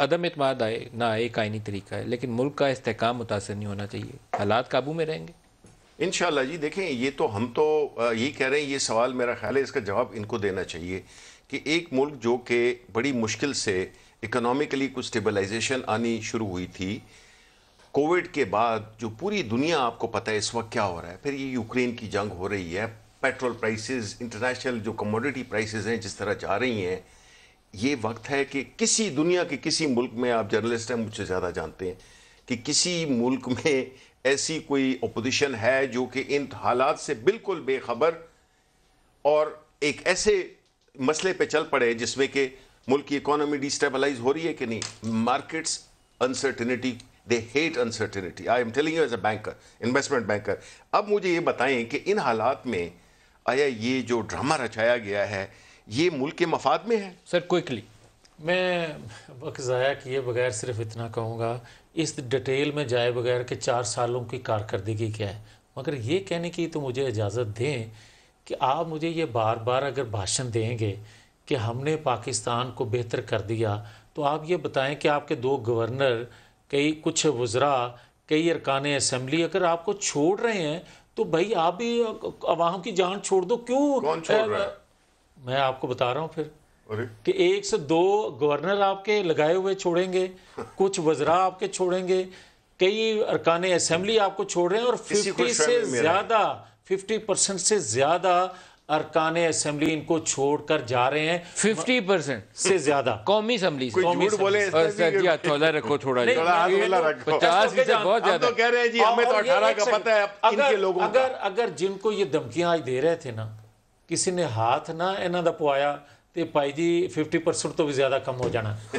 अदम अतमाद आए ना आए एक आइनी तरीका है लेकिन मुल्क का इस्तेकाम मुतासर नहीं होना चाहिए हालात काबू में रहेंगे इन जी देखें ये तो हम तो यही कह रहे हैं ये सवाल मेरा ख्याल है इसका जवाब इनको देना चाहिए कि एक मुल्क जो कि बड़ी मुश्किल से इकोनॉमिकली कुछ स्टेबलाइजेशन आनी शुरू हुई थी कोविड के बाद जो पूरी दुनिया आपको पता है इस वक्त क्या हो रहा है फिर ये यूक्रेन की जंग हो रही है पेट्रोल प्राइसेस इंटरनेशनल जो कमोडिटी प्राइसेस हैं जिस तरह जा रही हैं ये वक्त है कि किसी दुनिया के किसी मुल्क में आप जर्नलिस्ट हैं मुझसे ज़्यादा जानते हैं कि किसी मुल्क में ऐसी कोई अपोजिशन है जो कि इन हालात से बिल्कुल बेखबर और एक ऐसे मसले पे चल पड़े जिसमें कि मुल्क की इकोनॉमी डिस्टेबलाइज हो रही है कि नहीं markets uncertainty they hate uncertainty I am telling you as a banker investment banker अब मुझे ये बताएं कि इन हालात में आया ये जो ड्रामा रचाया गया है ये मुल्क के मफाद में है सर क्विकली मैं वक्त ज़ाया किए बगैर सिर्फ इतना कहूँगा इस डिटेल में जाए बगैर कि चार सालों की कारकर्दगी क्या है मगर ये कहने की तो मुझे इजाज़त दें कि आप मुझे ये बार बार अगर भाषण देंगे कि हमने पाकिस्तान को बेहतर कर दिया तो आप ये बताएं कि आपके दो गवर्नर कई कुछ वज्रा कई अरकान असम्बली अगर आपको छोड़ रहे हैं तो भाई आप भी आवाम की जान छोड़ दो क्यों कौन छोड़ रहा है मैं आपको बता रहा हूँ फिर कि एक से दो गवर्नर आपके लगाए हुए छोड़ेंगे कुछ वजरा आपके छोड़ेंगे कई अरकान असम्बली आपको छोड़ रहे हैं और फिफ्टी से ज़्यादा फिफ्टी परसेंट से ज़्यादा अरकान असम्बली इनको छोड़कर जा रहे हैं फिफ्टी परसेंट से ज्यादा कौमी असम्बली रखो थोड़ा पचास तो बहुत ज्यादा तो तो अगर अगर जिनको ये धमकियां आज दे रहे थे ना ਕਿਸੇ ਨੇ ਹੱਥ ਨਾ ਇਹਨਾਂ ਦਾ ਪਵਾਇਆ ਤੇ ਭਾਈ ਜੀ 50% ਤੋਂ ਵੀ ਜ਼ਿਆਦਾ ਕੰਮ ਹੋ ਜਾਣਾ